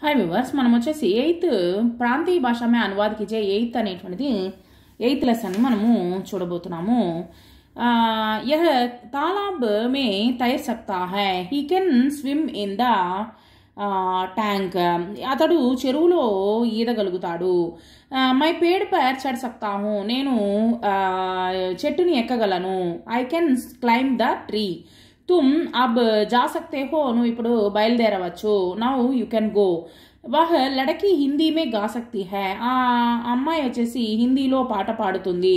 hi viewers మనం వచ్చేసి eighth ప్రాంతీయ భాష భాషమే అనువాదకిచ్చే ఎయిత్ అనేటువంటిది ఎయిత్ లెసన్ మనము చూడబోతున్నాము యహ తాలాబ్ మే तैर सकता है he can swim in the tank అతడు చెరువులో ఈదగలుగుతాడు మై పేడ్ పర్ చడ్ సక్తాము నేను చెట్టుని ఎక్కగలను I can climb the tree तुम अब जा सकते हो नु इपड़ బయలుదేరవచ్చు నౌ యూ కెన్ గో వాహ్ లడకి హిందీ మే గా సక్తి హై ఆ అమ్మాయి వచ్చేసి హిందీలో పాట పాడుతుంది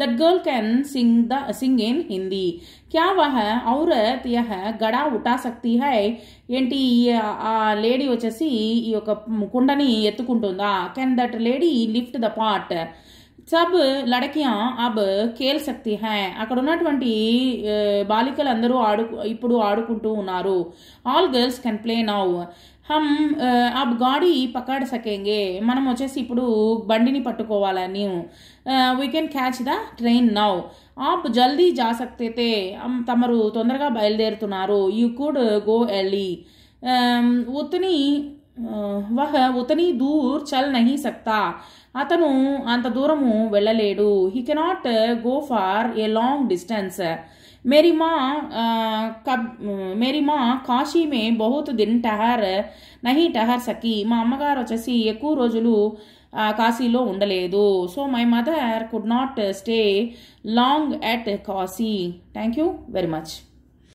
that girl can sing the sing in Hindi క్యా వహ ఔరత్ యహ గడా ఉటా సక్తి హై ఏంటి ఆ లేడీ వచ్చేసి ఈ యొక్క కుండని ఎత్తుకుంటుందా can that lady lift the pot सब लड़कियां अब खेल सकती हैं अकॉर्डिंग टू नट्वంటి బాలికల అందరూ ఆడు ఇప్పుడు ఆడుకుంటూ ఉన్నారు all girls can play now हम अब गाड़ी पकड़ सकेंगे మనం వచ్చేసి ఇప్పుడు బండిని పట్టుకోవాలనేము we can catch the train now आप जल्दी जा सकते थे हम तमरु తొందరగా బయలుదేరుతున్నారు యు could go early ఉтни వహ ఉతని దూర్ చల్ నహి సక్తా అతను అంత దూరము వెళ్ళలేడు he cannot go far a long distance మేరీ మా కబ్ मेरी మా కాశీ మే బహుత్ టహర్ ठहर नहीं ठहर మా అమ్మగారు వచ్చేసి ఎక్కువ రోజులు కాశీలో ఉండలేదు so my mother could not stay long at Kashi thank you very much